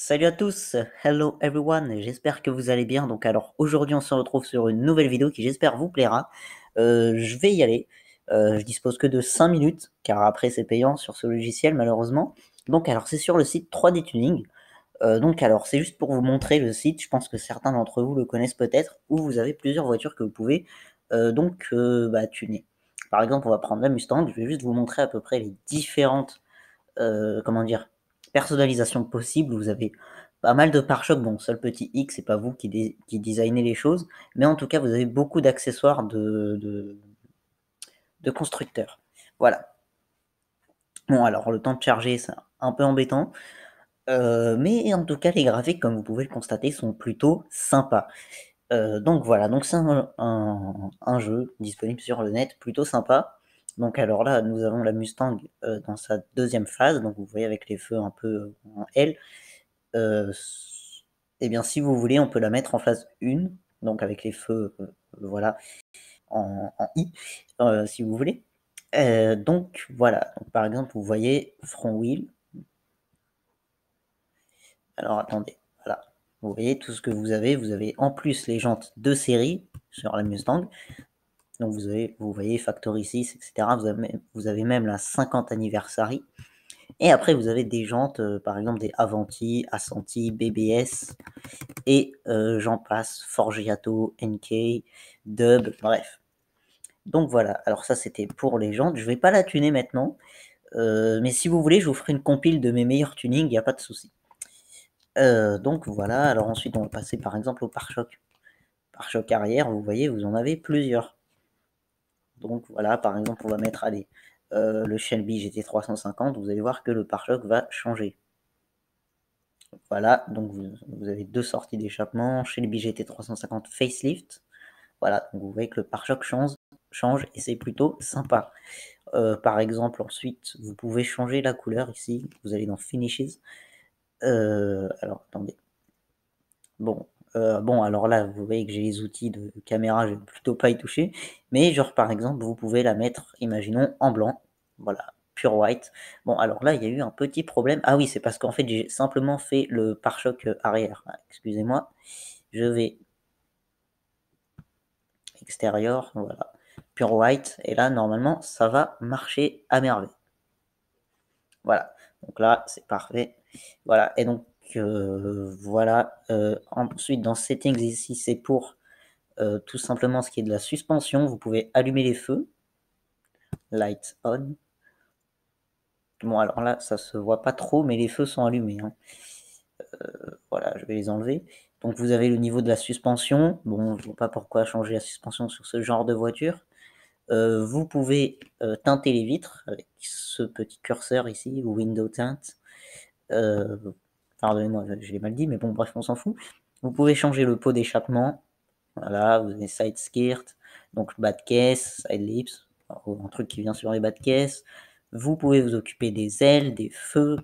Salut à tous, hello everyone, j'espère que vous allez bien. Donc alors aujourd'hui on se retrouve sur une nouvelle vidéo qui j'espère vous plaira. Euh, je vais y aller, euh, je dispose que de 5 minutes car après c'est payant sur ce logiciel malheureusement. Donc alors c'est sur le site 3D Tuning. Euh, donc alors c'est juste pour vous montrer le site, je pense que certains d'entre vous le connaissent peut-être, où vous avez plusieurs voitures que vous pouvez donc bah, tuner. Par exemple on va prendre la Mustang, je vais juste vous montrer à peu près les différentes, comment dire, personnalisation possible. Vous avez pas mal de pare-chocs. Bon, seul petit X, c'est pas vous qui, designez les choses, mais en tout cas, vous avez beaucoup d'accessoires de, de, constructeurs. Voilà. Bon, alors le temps de charger, c'est un peu embêtant. Euh, mais en tout cas, les graphiques, comme vous pouvez le constater, sont plutôt sympas. Euh, donc voilà, donc c'est un jeu disponible sur le net plutôt sympa. Donc alors là, nous avons la Mustang euh, dans sa deuxième phase, donc vous voyez avec les feux un peu euh, en L. Euh, eh bien si vous voulez, on peut la mettre en phase 1, donc avec les feux, voilà, en, I, si vous voulez. donc voilà, par exemple, vous voyez front wheel. Alors attendez, voilà. Vous voyez tout ce que vous avez. Vous avez en plus les jantes de série sur la Mustang. Donc vous, avez, vous voyez Factory 6, etc. Vous avez, même, la 50 anniversary. Et après, vous avez des jantes, euh, par exemple des Avanti, Ascenti, BBS, et euh, j'en passe, Forgiato, NK, Dub, bref. Donc voilà, alors ça c'était pour les jantes. Je ne vais pas la tuner maintenant, euh, mais si vous voulez, je vous ferai une compile de mes meilleurs tunings, il n'y a pas de souci. donc voilà, alors ensuite on va passer par exemple au pare-choc. Pare-choc arrière, vous voyez, vous en avez plusieurs. Donc voilà, par exemple, on va mettre allez, euh, le Shelby GT350, vous allez voir que le pare-choc va changer. Voilà, donc vous, avez deux sorties d'échappement, Shelby GT350 facelift. Voilà, vous voyez que le pare-choc change, change et c'est plutôt sympa. Euh, par exemple, ensuite, vous pouvez changer la couleur ici. Vous allez dans Finishes. Euh, alors, attendez. Bon, euh, bon, alors là, vous voyez que j'ai les outils de caméra, je vais plutôt pas y toucher. Mais genre, par exemple, vous pouvez la mettre, imaginons, en blanc. Voilà, pure white. Bon, alors là, il y a eu un petit problème. Ah oui, c'est parce qu'en fait, j'ai simplement fait le pare-choc euh, arrière. Ah, excusez-moi. Je vais extérieur, voilà, pure white. Et là, normalement, ça va marcher à merveille. Voilà. Donc là, c'est parfait. Voilà. Et donc, voilà. Euh, ensuite, dans Settings, ici, c'est pour euh, tout simplement ce qui est de la suspension. Vous pouvez allumer les feux. Light on. Bon, alors là, ça se voit pas trop, mais les feux sont allumés. Hein. Euh, voilà, je vais les enlever. Donc vous avez le niveau de la suspension. Bon, je vois pas pourquoi changer la suspension sur ce genre de voiture. vous pouvez teinter les vitres avec ce petit curseur ici, window tint. Pardonnez-moi, je l'ai mal dit, mais bon, bref, on s'en fout. Vous pouvez changer le pot d'échappement. Voilà, vous avez side skirt, donc bas de caisse, side lips, un truc qui vient sur les bas de caisse. Vous pouvez vous occuper des ailes, des feux.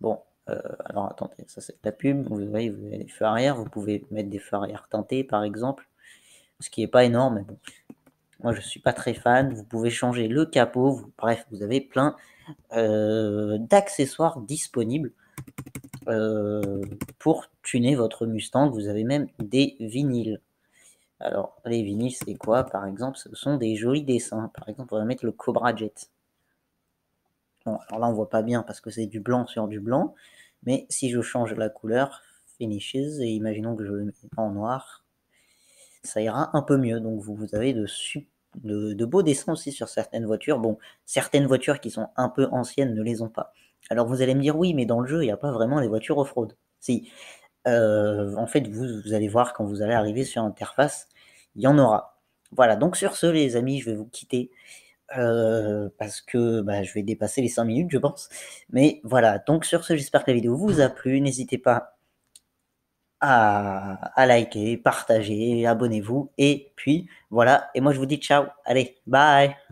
bon, euh, alors attendez, ça c'est la pub. Vous voyez, vous avez des feux arrière. Vous pouvez mettre des feux arrière teintés par exemple, ce qui n'est pas énorme, mais bon. Moi je ne suis pas très fan. Vous pouvez changer le capot. bref, vous avez plein euh, d'accessoires disponibles euh, pour tuner votre Mustang. Vous avez même des vinyles. Alors, les vinyles, c'est quoi Par exemple, ce sont des jolis dessins. Par exemple, on va mettre le Cobra Jet. Bon, alors là, on voit pas bien parce que c'est du blanc sur du blanc. Mais si je change la couleur, finishes, et imaginons que je le mets en noir, ça ira un peu mieux. Donc, vous, vous avez de super de, beaux dessins aussi sur certaines voitures. Bon, certaines voitures qui sont un peu anciennes ne les ont pas. Alors vous allez me dire oui, mais dans le jeu, il n'y a pas vraiment les voitures off-road. Si. Euh, en fait, vous, allez voir quand vous allez arriver sur l'interface, il y en aura. Voilà, donc sur ce, les amis, je vais vous quitter. Euh, parce que bah, je vais dépasser les 5 minutes, je pense. Mais voilà, donc sur ce, j'espère que la vidéo vous a plu. N'hésitez pas à, liker, partager, abonnez-vous. Et puis voilà, et moi je vous dis ciao. Allez, bye